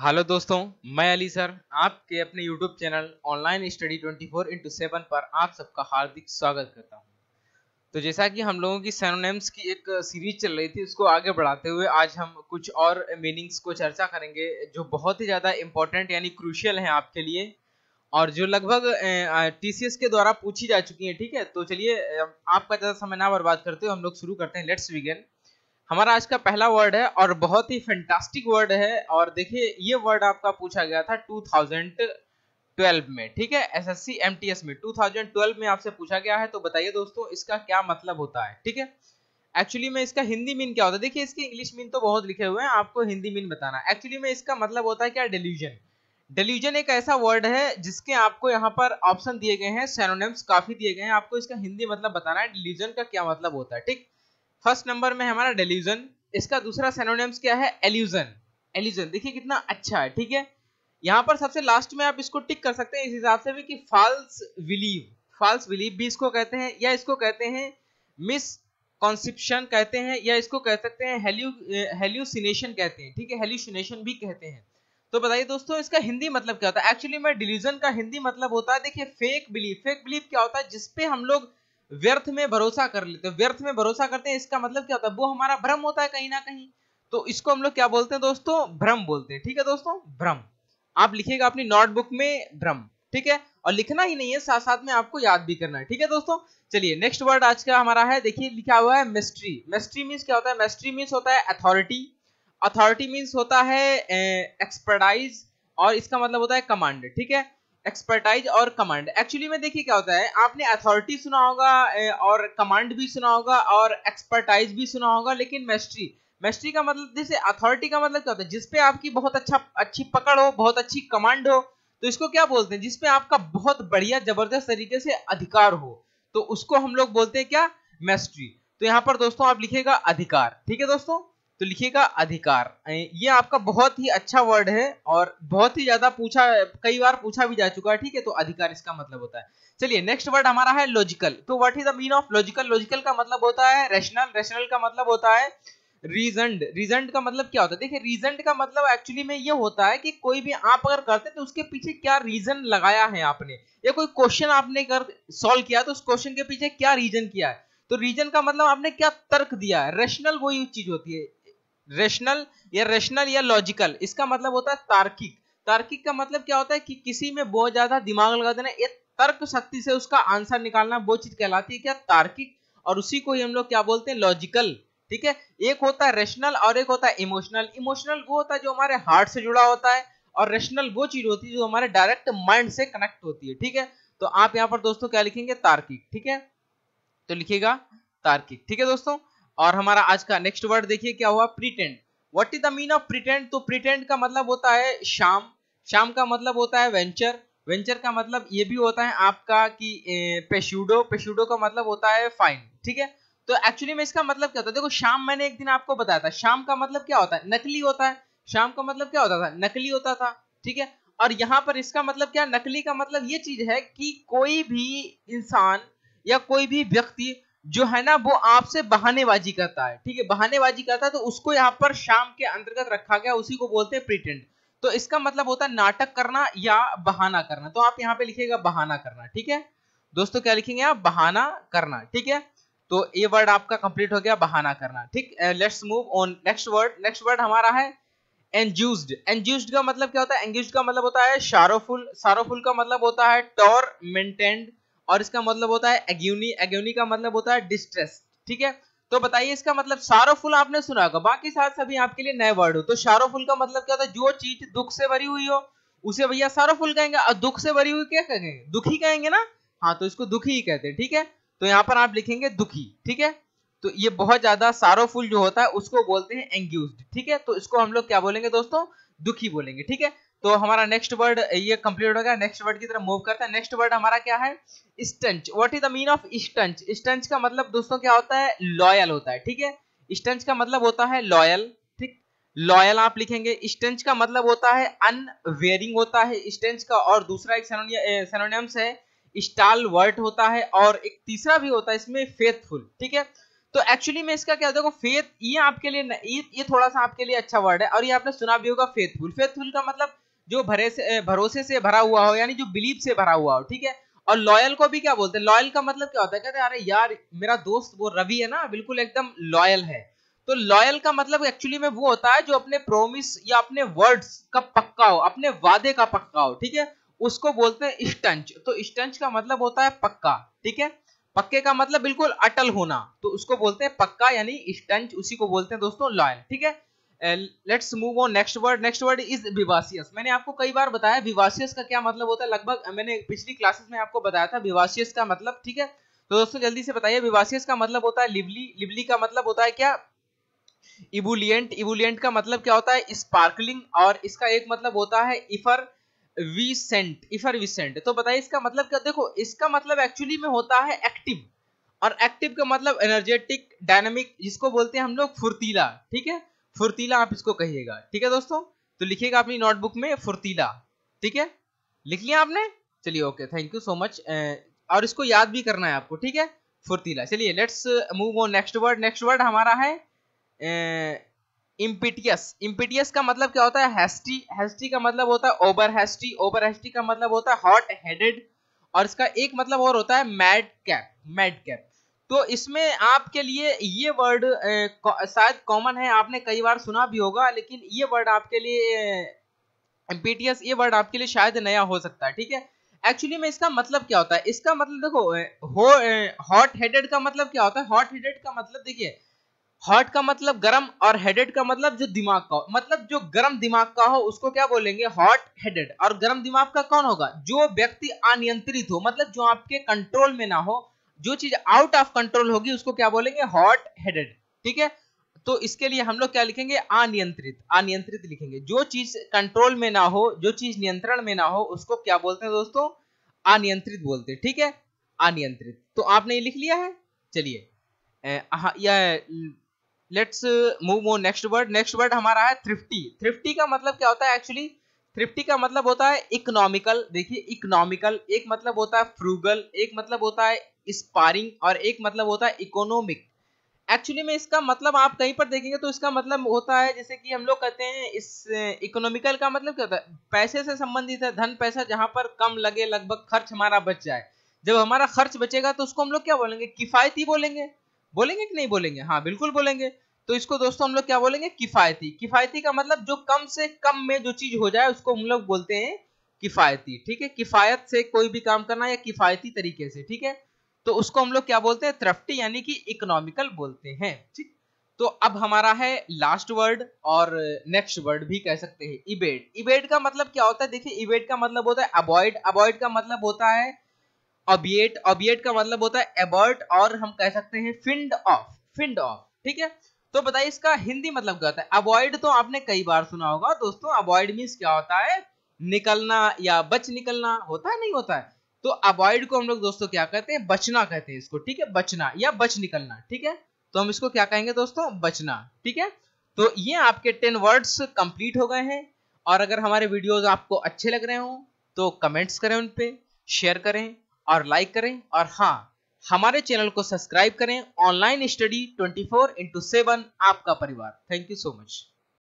hello दोस्तों मैं Ali sir आपके अपने YouTube channel online study 24 into seven पर आप सबका हार्दिक स्वागत करता हूं तो जैसा कि हम लोगों की सैनोनेम्स की एक सीरीज चल रही थी उसको आगे बढ़ाते हुए आज हम कुछ और मीनिंग्स को चर्चा करेंगे जो बहुत ही ज़्यादा इम्पोर्टेंट यानी क्रूशियल हैं आपके लिए और जो लगभग टी के द्वारा पूछी जा चुकी हैं ठीक है तो चलिए आपका ज़्यादा समय ना बर्बाद करते हुए हम लोग शुरू करते हैं लेट्स विगेन हमारा आज का पहला वर्ड है और बहुत ही फैंटास्टिक वर्ड है और देखिए ये वर्ड आपका पूछा गया था 2012 में ठीक है एसएससी एमटीएस में 2012 में आपसे पूछा गया है तो बताइए दोस्तों इसका क्या मतलब होता है ठीक है एक्चुअली में इसका हिंदी मीन क्या होता है देखिए इसके इंग्लिश मीन तो बहुत लिखे हुए हैं आपको हिंदी मीन बताना एक्चुअली में इसका मतलब होता है क्या डिल्यूजन डिल्यूजन एक ऐसा वर्ड है जिसके आपको यहाँ पर ऑप्शन दिए गए हैं सेनोनिम्स काफी दिए गए हैं आपको इसका हिंदी मतलब बताना है डिलीजन का क्या मतलब होता है ठीक फर्स्ट नंबर में हमारा डेल्यूजन इसका दूसरा सेनोनियम्स क्या है एल्यूजन एल्यूजन देखिए कितना अच्छा है ठीक है यहाँ पर सबसे लास्ट में आप इसको टिक कर सकते हैं इस हिसाब से भी कि फॉल्स बिलीव फॉल्स बिलीव भी इसको कहते हैं या इसको कहते हैं मिस कॉन्सिप्शन कहते हैं या इसको कह सकते हैं हेल्यूसिनेशन कहते हैं ठीक है हेल्यूसिनेशन भी कहते हैं तो बताइए दोस्तों इसका हिंदी मतलब क्या होता है एक्चुअली में डिलीजन का हिंदी मतलब होता है देखिए फेक बिलीव फेक बिलीव क्या होता है जिसपे हम लोग व्यर्थ में भरोसा कर लेते हैं व्यर्थ में भरोसा करते हैं इसका मतलब क्या होता है वो हमारा भ्रम होता है कहीं ना कहीं तो इसको हम लोग क्या बोलते हैं दोस्तों भ्रम बोलते हैं ठीक है दोस्तों भ्रम आप लिखिएगा अपनी नोटबुक में भ्रम ठीक है और लिखना ही नहीं है साथ साथ में आपको याद भी करना है ठीक है दोस्तों चलिए नेक्स्ट वर्ड आज का हमारा है देखिए लिखा हुआ है मिस्ट्री मिस्ट्री मीन्स क्या होता है मिस्ट्री मीन्स होता है अथॉरिटी अथॉरिटी मीन्स होता है एक्सपर्टाइज और इसका मतलब होता है कमांड ठीक है एक्सपर्टाइज और कमांड एक्चुअली में देखिए क्या होता है आपने अथॉरिटी सुना होगा और कमांड भी सुना होगा और एक्सपर्टाइज भी सुना होगा लेकिन मेस्ट्री मेस्ट्री का मतलब जैसे अथॉरिटी का मतलब क्या होता है जिसपे आपकी बहुत अच्छा अच्छी पकड़ हो बहुत अच्छी कमांड हो तो इसको क्या बोलते हैं जिसपे आपका बहुत बढ़िया जबरदस्त तरीके से अधिकार हो तो उसको हम लोग बोलते हैं क्या मेस्ट्री तो यहाँ पर दोस्तों आप लिखेगा अधिकार ठीक है दोस्तों तो लिखिएगा अधिकार ये आपका बहुत ही अच्छा वर्ड है और बहुत ही ज्यादा पूछा कई बार पूछा भी जा चुका है ठीक है तो अधिकार इसका मतलब होता है चलिए नेक्स्ट वर्ड हमारा है लॉजिकल तो what is the mean of logical logical का मतलब होता है रेशनल रेशनल का मतलब होता है रीजनड रीजनड का मतलब क्या होता है देखिए रीजनड का मतलब एक्चुअली में ये होता है कि कोई भी आप अगर करते हैं तो उसके पीछे क्या रीजन लगाया है आपने या कोई क्वेश्चन आपने कर सॉल्व किया तो उस क्वेश्चन के पीछे क्या रीजन किया है तो रीजन का मतलब आपने क्या तर्क दिया है रेशनल वही चीज होती है रेशनल या रेशनल या लॉजिकल इसका मतलब होता है तार्किक तार्किक का मतलब क्या होता है कि किसी में बहुत ज्यादा दिमाग लगा देना एक तर्क शक्ति से उसका आंसर निकालना वो चीज कहलाती है क्या तार्किक और उसी को ही हम लोग क्या बोलते हैं लॉजिकल ठीक है एक होता है रेशनल और एक होता है इमोशनल इमोशनल वो होता है जो हमारे हार्ट से जुड़ा होता है और रेशनल वो चीज होती है जो हमारे डायरेक्ट माइंड से कनेक्ट होती है ठीक है तो आप यहाँ पर दोस्तों क्या लिखेंगे तार्किक ठीक है तो लिखिएगा तार्किक ठीक है दोस्तों और हमारा आज का नेक्स्ट वर्ड देखिए क्या हुआ pretend what is the mean of pretend तो प्रिटेंड का मतलब होता है शाम शाम का मतलब होता है वेंचर वेंचर का मतलब ये भी होता है आपका कि पेशुडो पेशुडो का मतलब होता है फाइन ठीक है तो एक्चुअली में इसका मतलब क्या होता है देखो शाम मैंने एक दिन आपको बताया था शाम का मतलब क्या होता है नकली होता है शाम का मतलब क्या होता था नकली होता था ठीक है और यहाँ पर इसका मतलब क्या नकली का मतलब ये चीज है कि कोई भी इंसान या कोई भी व्यक्ति जो है ना वो आपसे बहानेबाजी करता है ठीक है बहानेबाजी करता है तो उसको यहाँ पर शाम के अंतर्गत रखा गया उसी को बोलते हैं प्रिटेंड तो इसका मतलब होता है नाटक करना या बहाना करना तो आप यहाँ पे लिखिएगा बहाना करना ठीक है दोस्तों क्या लिखेंगे आप बहाना करना ठीक है तो ये वर्ड आपका कंप्लीट हो गया बहाना करना ठीक let's move on next word next word हमारा है एंजूस्ड एंजूस्ड का मतलब क्या होता है एंगेज का मतलब होता है शारोफुल शारोफुल का मतलब होता है टॉर मेंटेन्ड और इसका मतलब होता है एग्यूनी एग्यूनी का मतलब होता है डिस्ट्रेस ठीक है तो बताइए इसका मतलब सारोफुल आपने सुना होगा बाकी साथ सभी आपके लिए नए वर्ड हो तो सारोफुल का मतलब क्या होता है जो चीज दुख से भरी हुई हो उसे भैया सारोफुल कहेंगे और दुख से भरी हुई क्या कहेंगे दुखी कहेंगे ना हाँ तो इसको दुखी ही कहते हैं ठीक है तो यहाँ पर आप लिखेंगे दुखी ठीक है तो ये बहुत ज्यादा सारोफुल जो होता है उसको बोलते हैं एंग्यूज ठीक है तो इसको हम लोग क्या बोलेंगे दोस्तों दुखी बोलेंगे ठीक है तो हमारा नेक्स्ट वर्ड ये कंप्लीट हो गया नेक्स्ट वर्ड की तरफ मूव करते हैं नेक्स्ट वर्ड हमारा क्या है staunch what is the mean of staunch staunch का मतलब दोस्तों क्या होता है लॉयल होता है ठीक है स्टंच का मतलब होता है लॉयल ठीक लॉयल आप लिखेंगे स्टंच का मतलब होता है अनवेयरिंग होता है स्टंच का और दूसरा एक सेनोनिम्स है स्टाल वर्ट होता है और एक तीसरा भी होता है इसमें फेथफुल ठीक है तो एक्चुअली मैं इसका क्या देखो फेथ ये आपके लिए ये ये थोड़ा सा आपके लिए अच्छा वर्ड है और ये आपने सुना भी होगा फेथफुल फेथफुल का मतलब जो भरे से भरोसे से भरा हुआ हो यानी जो बिलीव से भरा हुआ हो ठीक है और लॉयल को भी क्या बोलते हैं लॉयल का मतलब क्या होता है कहते हैं अरे यार मेरा दोस्त वो रवि है ना बिल्कुल एकदम लॉयल है तो लॉयल का मतलब एक्चुअली में वो होता है जो अपने प्रोमिस या अपने वर्ड्स का पक्का हो अपने वादे का पक्का हो ठीक है उसको बोलते हैं स्टंच तो स्टंच का मतलब होता है पक्का ठीक है पक्के का मतलब बिल्कुल अटल होना तो उसको बोलते हैं पक्का यानी स्टंच उसी को बोलते हैं दोस्तों लॉयल ठीक है let's move on next word next word is vivacious मैंने आपको कई बार बताया विवासियस का क्या मतलब होता है लगभग मैंने पिछली क्लासेस में आपको बताया था विवासियस का मतलब ठीक है तो दोस्तों जल्दी से बताइए विवासियस का मतलब होता है लिवली लिवली का मतलब होता है क्या इबुलियंट इबुलियंट का मतलब क्या होता है स्पार्कलिंग और इसका एक मतलब होता है इफर विसेंट इफर विसेंट तो बताइए इसका मतलब क्या देखो इसका मतलब एक्चुअली में होता है एक्टिव और एक्टिव का मतलब एनर्जेटिक डायनामिक जिसको बोलते हैं हम लोग फुर्तीला ठीक है फुर्तीला आप इसको कहिएगा ठीक है दोस्तों तो लिखिएगा अपनी नोटबुक में फुर्तीला ठीक है लिख लिया आपने चलिए okay thank you so much और इसको याद भी करना है आपको ठीक है फुर्तीला चलिए let's move on next word next word हमारा है इम्पिटियस इम्पिटियस का मतलब क्या होता है हेस्टी हेस्टी का मतलब होता है ओवर हेस्टी ओवर हेस्टी का मतलब होता है हॉट हेडेड और इसका एक मतलब और होता है मैड कैप मैड कैप तो इसमें आपके लिए ये वर्ड शायद कॉमन है आपने कई बार सुना भी होगा लेकिन ये वर्ड आपके लिए बीटीएस ये वर्ड आपके लिए शायद नया हो सकता है ठीक है एक्चुअली में इसका मतलब क्या होता है इसका मतलब देखो हो हॉट हेडेड का मतलब क्या होता है हॉट हेडेड का मतलब देखिए हॉट का मतलब गर्म और हेडेड का मतलब जो दिमाग का हो मतलब जो गर्म दिमाग का हो उसको क्या बोलेंगे हॉट हेडेड और गर्म दिमाग का कौन होगा जो व्यक्ति अनियंत्रित हो मतलब जो आपके कंट्रोल में ना हो जो चीज आउट ऑफ कंट्रोल होगी उसको क्या बोलेंगे हॉट हेडेड ठीक है तो इसके लिए हम लोग क्या लिखेंगे अनियंत्रित अनियंत्रित लिखेंगे जो चीज कंट्रोल में ना हो जो चीज नियंत्रण में ना हो उसको क्या बोलते हैं दोस्तों अनियंत्रित बोलते हैं ठीक है अनियंत्रित तो आपने ये लिख लिया है चलिए let's move on next word next word हमारा है थ्रिफ्टी थ्रिफ्टी का मतलब क्या होता है एक्चुअली थ्रिफ्टी का मतलब होता है इकोनॉमिकल देखिए इकोनॉमिकल एक मतलब होता है फ्रूगल एक मतलब होता है स्पारिंग और एक मतलब होता है इकोनॉमिक एक्चुअली में इसका मतलब आप कहीं पर देखेंगे तो इसका मतलब होता है जैसे कि हम लोग कहते हैं इस इकोनॉमिकल eh, का मतलब क्या होता है पैसे से संबंधित है धन पैसा जहां पर कम लगे लगभग खर्च हमारा बच जाए जब हमारा खर्च बचेगा तो उसको हम लोग क्या बोलेंगे किफायती बोलेंगे बोलेंगे कि नहीं बोलेंगे हाँ बिल्कुल बोलेंगे तो इसको दोस्तों हम लोग क्या बोलेंगे किफ़ायती किफ़ायती का मतलब जो कम से कम में जो चीज़ हो जाए उसको हम लोग बोलते हैं किफ़ायती ठीक है किफ़ायत से कोई भी काम करना या किफ़ायती तरीके से ठीक है तो उसको हम लोग क्या बोलते हैं त्रफ्टी यानी कि इकोनॉमिकल बोलते हैं ठीक तो अब हमारा है लास्ट वर्ड और नेक्स्ट वर्ड भी कह सकते हैं इबेड इबेड का मतलब क्या होता है देखिए इबेट का मतलब होता है अबॉइड अबॉइड का मतलब होता है अबियट ऑबिएट का मतलब होता है एबर्ट और हम कह सकते हैं फिंड ऑफ फिंड ऑफ ठीक है तो बताइए इसका हिंदी मतलब क्या होता है अवॉइड तो आपने कई बार सुना होगा दोस्तों अवॉइड मीन्स क्या होता है निकलना या बच निकलना होता है नहीं होता है तो अवॉइड को हम लोग दोस्तों क्या कहते हैं बचना कहते हैं इसको ठीक है बचना या बच निकलना ठीक है तो हम इसको क्या कहेंगे दोस्तों बचना ठीक है तो ये आपके टेन वर्ड्स कंप्लीट हो गए हैं और अगर हमारे वीडियोस आपको अच्छे लग रहे हों तो कमेंट्स करें उन पर शेयर करें और लाइक करें और हाँ हमारे चैनल को सब्सक्राइब करें online study 24 four into seven आपका परिवार थैंक यू सो मच